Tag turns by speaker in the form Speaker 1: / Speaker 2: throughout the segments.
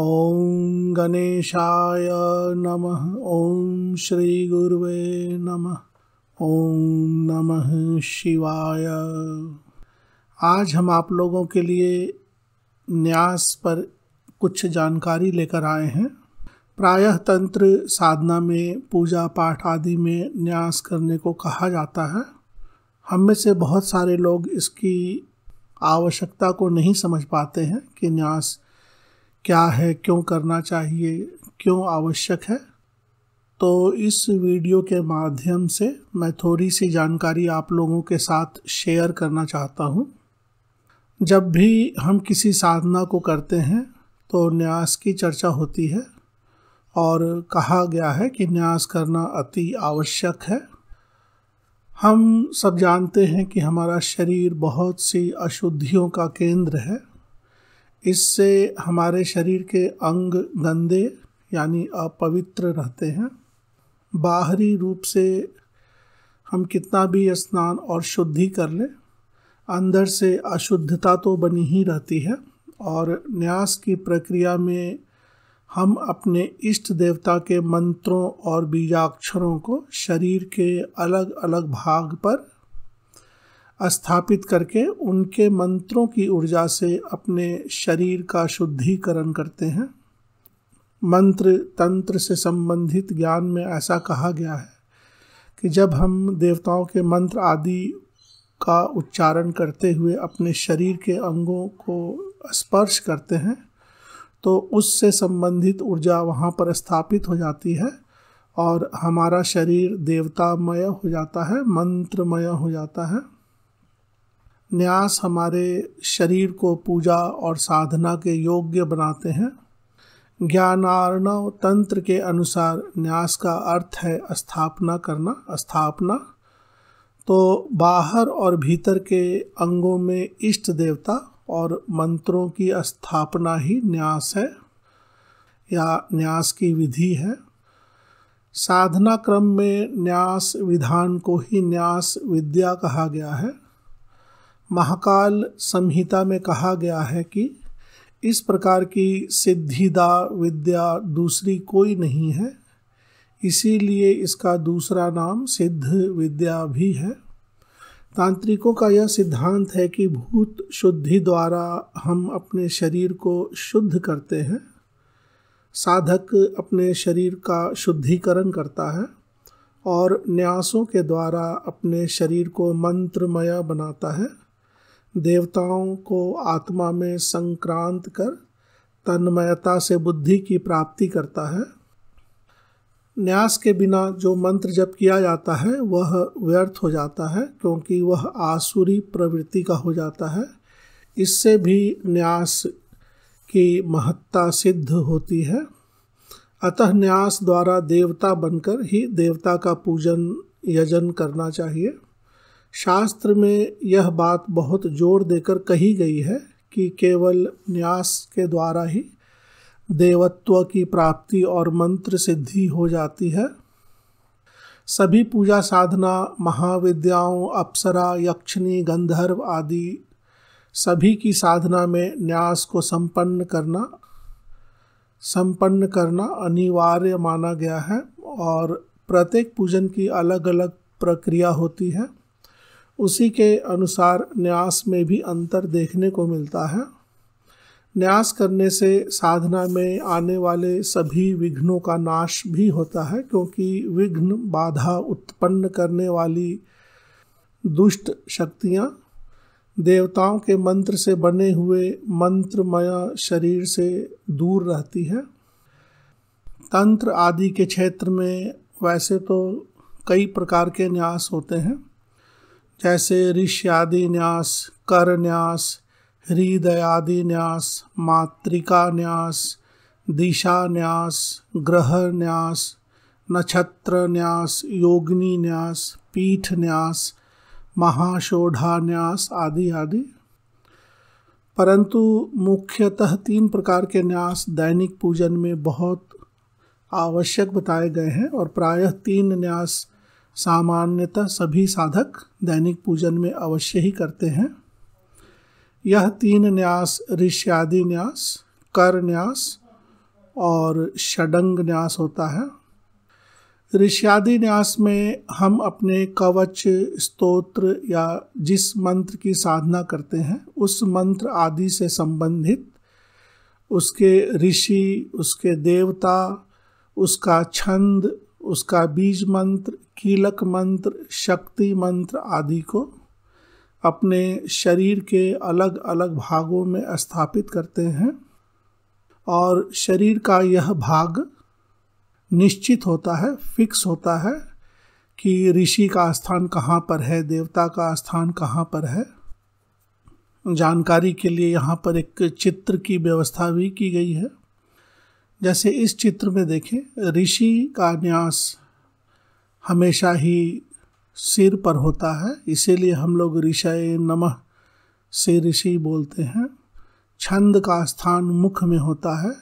Speaker 1: ॐ गणेशाय नमः श्री गुरुवे नमः ओम नमः शिवाय आज हम आप लोगों के लिए न्यास पर कुछ जानकारी लेकर आए हैं प्रायः तंत्र साधना में पूजा पाठ आदि में न्यास करने को कहा जाता है हम में से बहुत सारे लोग इसकी आवश्यकता को नहीं समझ पाते हैं कि न्यास क्या है क्यों करना चाहिए क्यों आवश्यक है तो इस वीडियो के माध्यम से मैं थोड़ी सी जानकारी आप लोगों के साथ शेयर करना चाहता हूँ जब भी हम किसी साधना को करते हैं तो न्यास की चर्चा होती है और कहा गया है कि न्यास करना अति आवश्यक है हम सब जानते हैं कि हमारा शरीर बहुत सी अशुद्धियों का केंद्र है इससे हमारे शरीर के अंग गंदे यानी अपवित्र रहते हैं बाहरी रूप से हम कितना भी स्नान और शुद्धि कर लें अंदर से अशुद्धता तो बनी ही रहती है और न्यास की प्रक्रिया में हम अपने इष्ट देवता के मंत्रों और बीजाक्षरों को शरीर के अलग अलग भाग पर स्थापित करके उनके मंत्रों की ऊर्जा से अपने शरीर का शुद्धिकरण करते हैं मंत्र तंत्र से संबंधित ज्ञान में ऐसा कहा गया है कि जब हम देवताओं के मंत्र आदि का उच्चारण करते हुए अपने शरीर के अंगों को स्पर्श करते हैं तो उससे संबंधित ऊर्जा वहाँ पर स्थापित हो जाती है और हमारा शरीर देवतामय हो जाता है मंत्रमय हो जाता है न्यास हमारे शरीर को पूजा और साधना के योग्य बनाते हैं ज्ञानार्णव तंत्र के अनुसार न्यास का अर्थ है स्थापना करना स्थापना तो बाहर और भीतर के अंगों में इष्ट देवता और मंत्रों की स्थापना ही न्यास है या न्यास की विधि है साधना क्रम में न्यास विधान को ही न्यास विद्या कहा गया है महाकाल संहिता में कहा गया है कि इस प्रकार की सिद्धिदा विद्या दूसरी कोई नहीं है इसीलिए इसका दूसरा नाम सिद्ध विद्या भी है तांत्रिकों का यह सिद्धांत है कि भूत शुद्धि द्वारा हम अपने शरीर को शुद्ध करते हैं साधक अपने शरीर का शुद्धिकरण करता है और न्यासों के द्वारा अपने शरीर को मंत्रमय बनाता है देवताओं को आत्मा में संक्रांत कर तन्मयता से बुद्धि की प्राप्ति करता है न्यास के बिना जो मंत्र जप किया जाता है वह व्यर्थ हो जाता है क्योंकि वह आसुरी प्रवृत्ति का हो जाता है इससे भी न्यास की महत्ता सिद्ध होती है अतः न्यास द्वारा देवता बनकर ही देवता का पूजन यजन करना चाहिए शास्त्र में यह बात बहुत जोर देकर कही गई है कि केवल न्यास के द्वारा ही देवत्व की प्राप्ति और मंत्र सिद्धि हो जाती है सभी पूजा साधना महाविद्याओं अप्सरा यक्षिणी गंधर्व आदि सभी की साधना में न्यास को संपन्न करना संपन्न करना अनिवार्य माना गया है और प्रत्येक पूजन की अलग अलग प्रक्रिया होती है उसी के अनुसार न्यास में भी अंतर देखने को मिलता है न्यास करने से साधना में आने वाले सभी विघ्नों का नाश भी होता है क्योंकि विघ्न बाधा उत्पन्न करने वाली दुष्ट शक्तियाँ देवताओं के मंत्र से बने हुए मंत्रमय शरीर से दूर रहती है तंत्र आदि के क्षेत्र में वैसे तो कई प्रकार के न्यास होते हैं जैसे ऋष्यादि न्यास कर न्यास हृदयादि न्यास मातृका न्यास दिशा न्यास ग्रह न्यास नक्षत्र न्यास योगिनी न्यास पीठ न्यास महाशोढ़ा न्यास आदि आदि परंतु मुख्यतः तीन प्रकार के न्यास दैनिक पूजन में बहुत आवश्यक बताए गए हैं और प्रायः तीन न्यास सामान्यतः सभी साधक दैनिक पूजन में अवश्य ही करते हैं यह तीन न्यास ऋष्यादि न्यास कर न्यास और षडंग न्यास होता है ऋष्यादि न्यास में हम अपने कवच स्तोत्र या जिस मंत्र की साधना करते हैं उस मंत्र आदि से संबंधित उसके ऋषि उसके देवता उसका छंद उसका बीज मंत्र कीलक मंत्र शक्ति मंत्र आदि को अपने शरीर के अलग अलग भागों में स्थापित करते हैं और शरीर का यह भाग निश्चित होता है फिक्स होता है कि ऋषि का स्थान कहाँ पर है देवता का स्थान कहाँ पर है जानकारी के लिए यहाँ पर एक चित्र की व्यवस्था भी की गई है जैसे इस चित्र में देखें ऋषि का न्यास हमेशा ही सिर पर होता है इसीलिए हम लोग ऋषय नमः से ऋषि बोलते हैं छंद का स्थान मुख में होता है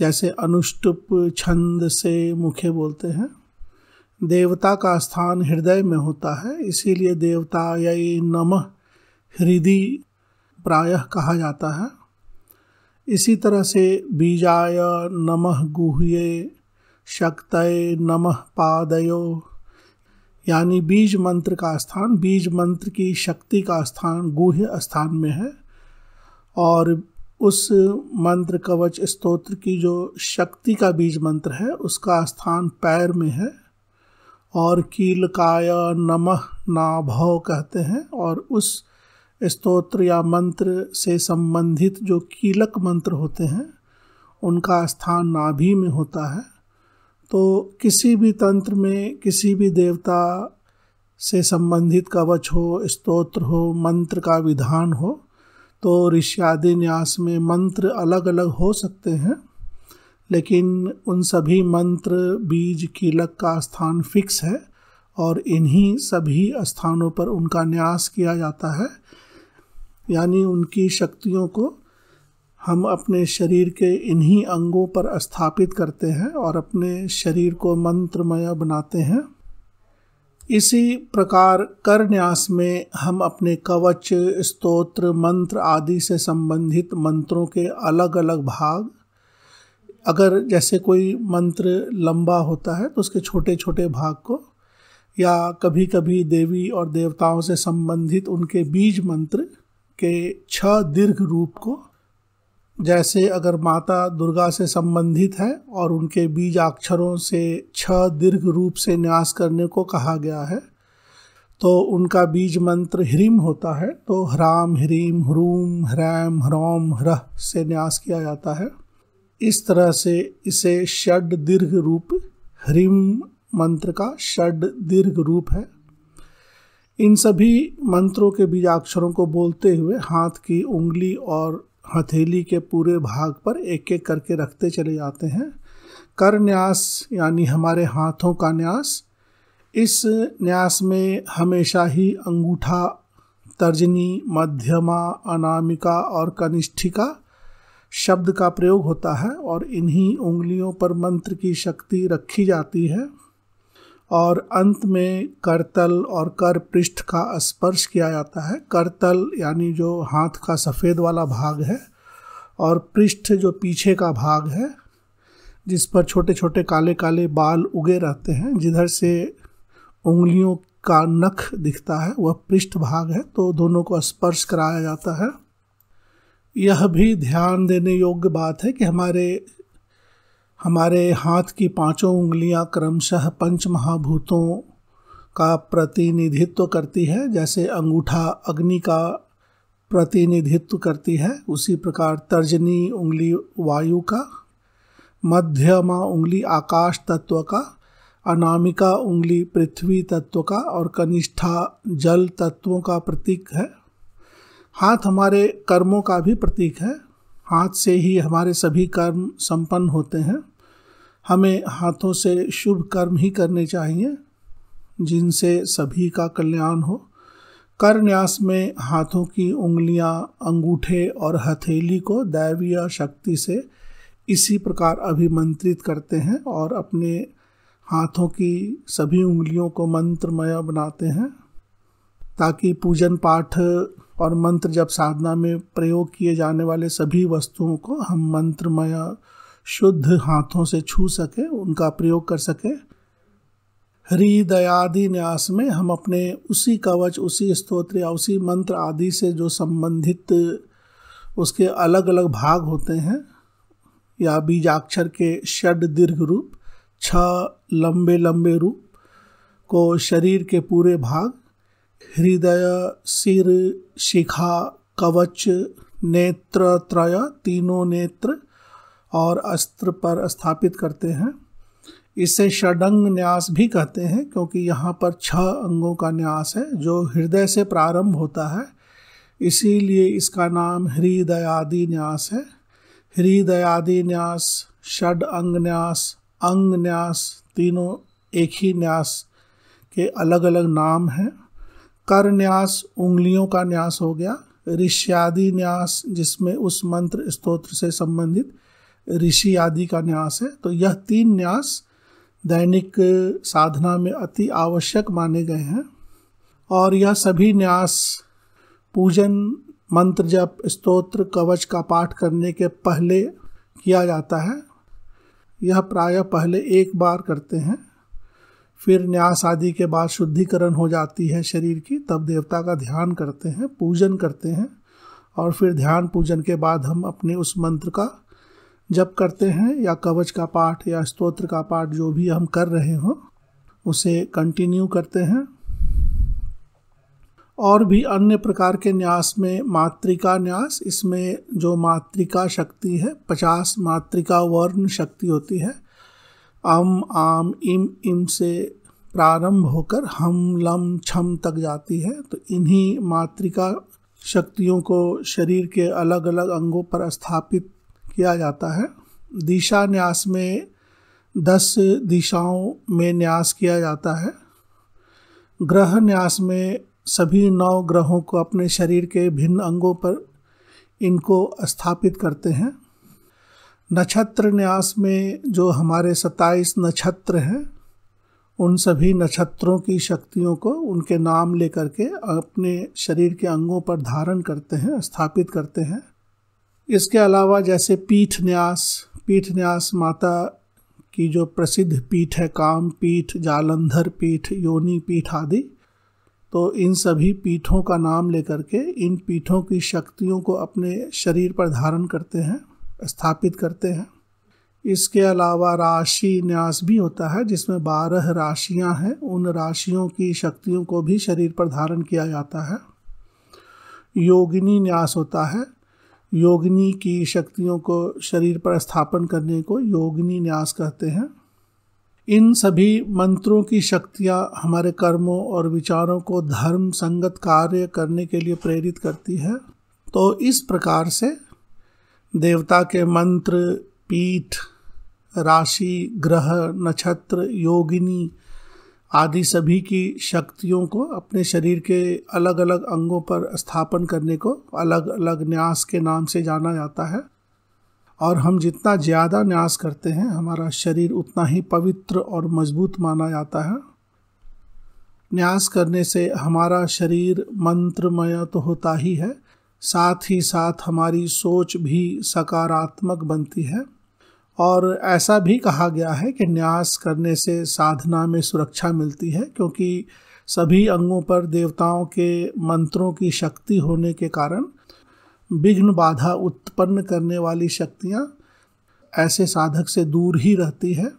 Speaker 1: जैसे अनुष्टुप छंद से मुखे बोलते हैं देवता का स्थान हृदय में होता है इसीलिए देवता यही नमः हृदय प्रायः कहा जाता है इसी तरह से बीजाय नमः गुहे शक्तय नमः पादयो यानी बीज मंत्र का स्थान बीज मंत्र की शक्ति का स्थान गुह्य स्थान में है और उस मंत्र कवच स्तोत्र की जो शक्ति का बीज मंत्र है उसका स्थान पैर में है और कीलकाय नमः नाभव कहते हैं और उस स्तोत्र या मंत्र से संबंधित जो कीलक मंत्र होते हैं उनका स्थान नाभि में होता है तो किसी भी तंत्र में किसी भी देवता से संबंधित कवच हो स्तोत्र हो मंत्र का विधान हो तो ऋष्यादि न्यास में मंत्र अलग अलग हो सकते हैं लेकिन उन सभी मंत्र बीज कीलक का स्थान फिक्स है और इन्हीं सभी स्थानों पर उनका न्यास किया जाता है यानी उनकी शक्तियों को हम अपने शरीर के इन्हीं अंगों पर स्थापित करते हैं और अपने शरीर को मंत्रमय बनाते हैं इसी प्रकार कर न्यास में हम अपने कवच स्तोत्र मंत्र आदि से संबंधित मंत्रों के अलग अलग भाग अगर जैसे कोई मंत्र लंबा होता है तो उसके छोटे छोटे भाग को या कभी कभी देवी और देवताओं से संबंधित उनके बीज मंत्र के छ दीर्घ रूप को जैसे अगर माता दुर्गा से संबंधित है और उनके बीज अक्षरों से छ दीर्घ रूप से न्यास करने को कहा गया है तो उनका बीज मंत्र ह्रीम होता है तो ह्राम ह्रीम ह्रूम ह्रैम ह्रौम ह्रह से न्यास किया जाता है इस तरह से इसे षड दीर्घ रूप ह्रीम मंत्र का षड दीर्घ रूप है इन सभी मंत्रों के बीजाक्षरों को बोलते हुए हाथ की उंगली और हथेली के पूरे भाग पर एक एक करके रखते चले जाते हैं कर न्यास यानी हमारे हाथों का न्यास इस न्यास में हमेशा ही अंगूठा तर्जनी मध्यमा अनामिका और कनिष्ठिका शब्द का प्रयोग होता है और इन्हीं उंगलियों पर मंत्र की शक्ति रखी जाती है और अंत में करतल और कर पृष्ठ का स्पर्श किया जाता है करतल यानी जो हाथ का सफ़ेद वाला भाग है और पृष्ठ जो पीछे का भाग है जिस पर छोटे छोटे काले काले बाल उगे रहते हैं जिधर से उंगलियों का नख दिखता है वह पृष्ठ भाग है तो दोनों को स्पर्श कराया जाता है यह भी ध्यान देने योग्य बात है कि हमारे हमारे हाथ की पांचों उंगलियां क्रमशः पंच महाभूतों का प्रतिनिधित्व करती है जैसे अंगूठा अग्नि का प्रतिनिधित्व करती है उसी प्रकार तर्जनी उंगली वायु का मध्यमा उंगली आकाश तत्व का अनामिका उंगली पृथ्वी तत्व का और कनिष्ठा जल तत्वों का प्रतीक है हाथ हमारे कर्मों का भी प्रतीक है हाथ से ही हमारे सभी कर्म संपन्न होते हैं हमें हाथों से शुभ कर्म ही करने चाहिए जिनसे सभी का कल्याण हो कर न्यास में हाथों की उंगलियां, अंगूठे और हथेली को दैवीय शक्ति से इसी प्रकार अभिमंत्रित करते हैं और अपने हाथों की सभी उंगलियों को मंत्रमय बनाते हैं ताकि पूजन पाठ और मंत्र जब साधना में प्रयोग किए जाने वाले सभी वस्तुओं को हम मंत्रमय शुद्ध हाथों से छू सके उनका प्रयोग कर सके हृदयादि न्यास में हम अपने उसी कवच उसी स्तोत्र या उसी मंत्र आदि से जो संबंधित उसके अलग अलग भाग होते हैं या बीजाक्षर के षड दीर्घ रूप छ लंबे लंबे रूप को शरीर के पूरे भाग हृदय सिर शिखा कवच नेत्र त्रय तीनों नेत्र और अस्त्र पर स्थापित करते हैं इसे षडंग न्यास भी कहते हैं क्योंकि यहाँ पर छह अंगों का न्यास है जो हृदय से प्रारंभ होता है इसीलिए इसका नाम हृदयादि न्यास है हृदयादि न्यास षड अंग न्यास अंग न्यास तीनों एक ही न्यास के अलग अलग नाम हैं कर न्यास उंगलियों का न्यास हो गया ऋष्यादि न्यास जिसमें उस मंत्र स्तोत्र से संबंधित ऋषि आदि का न्यास है तो यह तीन न्यास दैनिक साधना में अति आवश्यक माने गए हैं और यह सभी न्यास पूजन मंत्र जप स्तोत्र कवच का पाठ करने के पहले किया जाता है यह प्रायः पहले एक बार करते हैं फिर न्यास आदि के बाद शुद्धिकरण हो जाती है शरीर की तब देवता का ध्यान करते हैं पूजन करते हैं और फिर ध्यान पूजन के बाद हम अपने उस मंत्र का जप करते हैं या कवच का पाठ या स्तोत्र का पाठ जो भी हम कर रहे हों उसे कंटिन्यू करते हैं और भी अन्य प्रकार के न्यास में मातृका न्यास इसमें जो मातृका शक्ति है पचास मातृका वर्ण शक्ति होती है अम आम इम इम से प्रारंभ होकर हम लम छम तक जाती है तो इन्हीं मातृका शक्तियों को शरीर के अलग अलग अंगों पर स्थापित किया जाता है दिशा न्यास में दस दिशाओं में न्यास किया जाता है ग्रह न्यास में सभी नौ ग्रहों को अपने शरीर के भिन्न अंगों पर इनको स्थापित करते हैं नक्षत्र न्यास में जो हमारे सत्ताईस नक्षत्र हैं उन सभी नक्षत्रों की शक्तियों को उनके नाम लेकर के अपने शरीर के अंगों पर धारण करते हैं स्थापित करते हैं इसके अलावा जैसे पीठ न्यास पीठ न्यास माता की जो प्रसिद्ध पीठ है काम पीठ जालंधर पीठ योनी पीठ आदि तो इन सभी पीठों का नाम लेकर के इन पीठों की शक्तियों को अपने शरीर पर धारण करते हैं स्थापित करते हैं इसके अलावा राशि न्यास भी होता है जिसमें बारह राशियां हैं उन राशियों की शक्तियों को भी शरीर पर धारण किया जाता है योगिनी न्यास होता है योगिनी की शक्तियों को शरीर पर स्थापन करने को योगिनी न्यास कहते हैं इन सभी मंत्रों की शक्तियाँ हमारे कर्मों और विचारों को धर्म संगत कार्य करने के लिए प्रेरित करती है तो इस प्रकार से देवता के मंत्र पीठ राशि ग्रह नक्षत्र योगिनी आदि सभी की शक्तियों को अपने शरीर के अलग अलग अंगों पर स्थापन करने को अलग अलग न्यास के नाम से जाना जाता है और हम जितना ज़्यादा न्यास करते हैं हमारा शरीर उतना ही पवित्र और मजबूत माना जाता है न्यास करने से हमारा शरीर मंत्रमय तो होता ही है साथ ही साथ हमारी सोच भी सकारात्मक बनती है और ऐसा भी कहा गया है कि न्यास करने से साधना में सुरक्षा मिलती है क्योंकि सभी अंगों पर देवताओं के मंत्रों की शक्ति होने के कारण विघ्न बाधा उत्पन्न करने वाली शक्तियाँ ऐसे साधक से दूर ही रहती है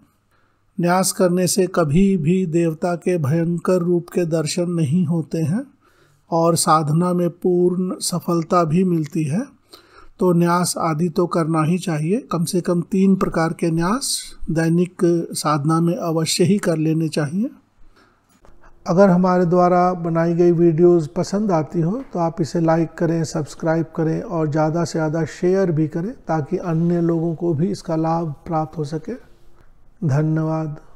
Speaker 1: न्यास करने से कभी भी देवता के भयंकर रूप के दर्शन नहीं होते हैं और साधना में पूर्ण सफलता भी मिलती है तो न्यास आदि तो करना ही चाहिए कम से कम तीन प्रकार के न्यास दैनिक साधना में अवश्य ही कर लेने चाहिए अगर हमारे द्वारा बनाई गई वीडियोस पसंद आती हो तो आप इसे लाइक करें सब्सक्राइब करें और ज़्यादा से ज़्यादा शेयर भी करें ताकि अन्य लोगों को भी इसका लाभ प्राप्त हो सके धन्यवाद